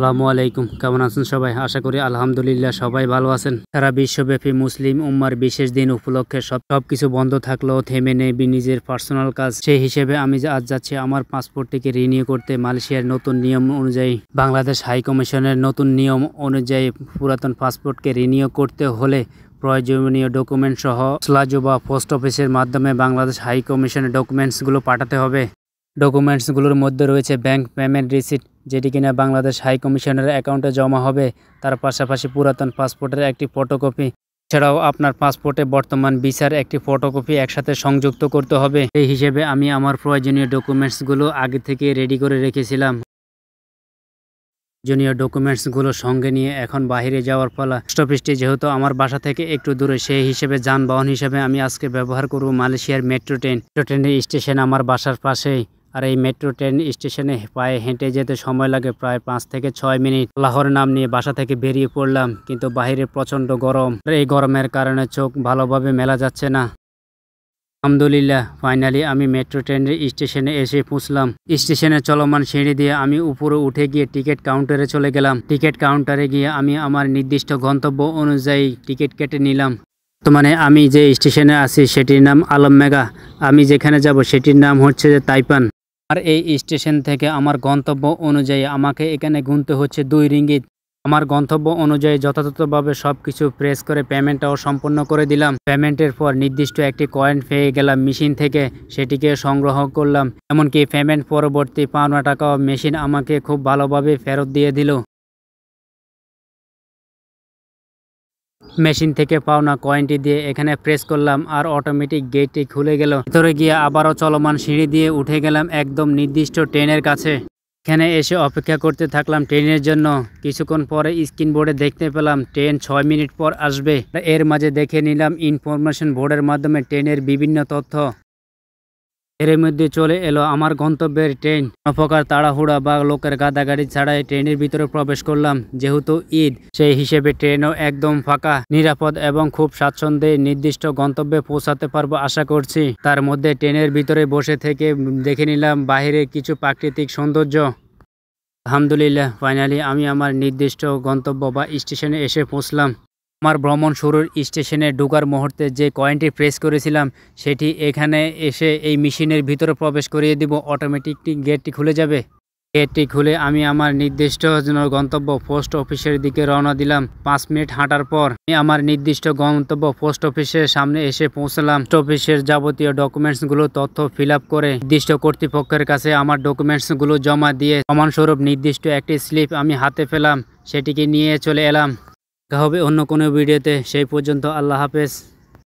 আসসালামু আলাইকুম কেমন আছেন সবাই আশা করি আলহামদুলিল্লাহ সবাই ভালো আছেন সারা বিশ্বব্যাপী মুসলিম উম্মার বিশেষ দিন উপলক্ষে সব সব কিছু বন্ধ থাকলেও থেমে নেই নিজের পার্সোনাল কাজ সেই হিসেবে আমি আজ যাচ্ছি আমার পাসপোর্টটিকে রিনিউ করতে মালয়েশিয়ার নতুন নিয়ম অনুযায়ী বাংলাদেশ হাই কমিশনের নতুন নিয়ম অনুযায়ী পুরাতন পাসপোর্টকে রিনিউ করতে হলে প্রয়োজনীয় ডকুমেন্টস সহ স্লাজো বা পোস্ট অফিসের মাধ্যমে বাংলাদেশ হাই কমিশনের ডকুমেন্টসগুলো পাঠাতে হবে ডকুমেন্টসগুলোর মধ্যে রয়েছে ব্যাংক পেমেন্ট রিসিট যেটি কিনা বাংলাদেশ হাই কমিশনের অ্যাকাউন্টে জমা হবে তার পাশাপাশি পুরাতন পাসপোর্টের একটি ফটোকপি এছাড়াও আপনার পাসপোর্টে বর্তমান বিচার একটি ফটোকপি একসাথে সংযুক্ত করতে হবে এই হিসেবে আমি আমার প্রয়োজনীয় ডকুমেন্টসগুলো আগে থেকে রেডি করে রেখেছিলাম জুনিয়র ডকুমেন্টসগুলো সঙ্গে নিয়ে এখন বাহিরে যাওয়ার পালা অফিসটি যেহেতু আমার বাসা থেকে একটু দূরে সেই হিসেবে যানবাহন হিসেবে আমি আজকে ব্যবহার করব মালয়েশিয়ার মেট্রো ট্রেন মেট্রো ট্রেনের স্টেশন আমার বাসার পাশেই আর এই মেট্রো ট্রেন স্টেশনে পায়ে হেঁটে যেতে সময় লাগে প্রায় পাঁচ থেকে ছয় মিনিট লাহোর নাম নিয়ে বাসা থেকে বেরিয়ে পড়লাম কিন্তু বাহিরে প্রচণ্ড গরম এই গরমের কারণে চোখ ভালোভাবে মেলা যাচ্ছে না আলহামদুলিল্লাহ ফাইনালি আমি মেট্রো ট্রেনের স্টেশনে এসে পৌঁছলাম স্টেশনে চলমান সিঁড়ি দিয়ে আমি উপরে উঠে গিয়ে টিকিট কাউন্টারে চলে গেলাম টিকিট কাউন্টারে গিয়ে আমি আমার নির্দিষ্ট গন্তব্য অনুযায়ী টিকিট কেটে নিলাম বর্তমানে আমি যে স্টেশনে আছি সেটির নাম আলম মেগা আমি যেখানে যাব সেটির নাম হচ্ছে তাইপান আর এই স্টেশন থেকে আমার গন্তব্য অনুযায়ী আমাকে এখানে গুনতে হচ্ছে দুই রিঙ্গিত আমার গন্তব্য অনুযায়ী যথাযথভাবে সব কিছু প্রেস করে পেমেন্টটাও সম্পন্ন করে দিলাম পেমেন্টের পর নির্দিষ্ট একটি কয়েন পেয়ে গেলাম মেশিন থেকে সেটিকে সংগ্রহ করলাম এমনকি পেমেন্ট পরবর্তী পাওনা টাকাও মেশিন আমাকে খুব ভালোভাবে ফেরত দিয়ে দিল মেশিন থেকে পাওনা কয়েনটি দিয়ে এখানে প্রেস করলাম আর অটোমেটিক গেটটি খুলে গেল ভিতরে গিয়ে আবারও চলমান সিঁড়ি দিয়ে উঠে গেলাম একদম নির্দিষ্ট ট্রেনের কাছে এখানে এসে অপেক্ষা করতে থাকলাম ট্রেনের জন্য কিছুক্ষণ পরে স্ক্রিন বোর্ডে দেখতে পেলাম ট্রেন ছয় মিনিট পর আসবে এর মাঝে দেখে নিলাম ইনফরমেশন বোর্ডের মাধ্যমে ট্রেনের বিভিন্ন তথ্য এর মধ্যে চলে এলো আমার গন্তব্যের ট্রেন অপকার তাড়াহুড়া বা লোকের গাদাগাড়ি ছাড়াই ট্রেনের ভিতরে প্রবেশ করলাম যেহেতু ঈদ সেই হিসেবে ট্রেনও একদম ফাঁকা নিরাপদ এবং খুব স্বাচ্ছন্দ্যে নির্দিষ্ট গন্তব্যে পৌঁছাতে পারবো আশা করছি তার মধ্যে ট্রেনের ভিতরে বসে থেকে দেখে নিলাম বাহিরে কিছু প্রাকৃতিক সৌন্দর্য আলহামদুলিল্লাহ ফাইনালি আমি আমার নির্দিষ্ট গন্তব্য বা স্টেশনে এসে পৌঁছলাম আমার ভ্রমণ শুরুর স্টেশনে ঢোকার মুহূর্তে যে কয়েনটি প্রেস করেছিলাম সেটি এখানে এসে এই মেশিনের ভিতরে প্রবেশ করিয়ে দিব অটোমেটিকটি গেটটি খুলে যাবে গেটটি খুলে আমি আমার নির্দিষ্ট গন্তব্য পোস্ট অফিসের দিকে রওনা দিলাম পাঁচ মিনিট হাঁটার পর আমি আমার নির্দিষ্ট গন্তব্য পোস্ট অফিসের সামনে এসে পৌঁছলাম পোস্ট অফিসের যাবতীয় ডকুমেন্টসগুলো তথ্য ফিল করে নির্দিষ্ট কর্তৃপক্ষের কাছে আমার ডকুমেন্টসগুলো জমা দিয়ে সমানস্বরূপ নির্দিষ্ট একটি স্লিপ আমি হাতে পেলাম সেটিকে নিয়ে চলে এলাম দেখা হবে অন্য কোনো ভিডিওতে সেই পর্যন্ত আল্লাহ হাফেজ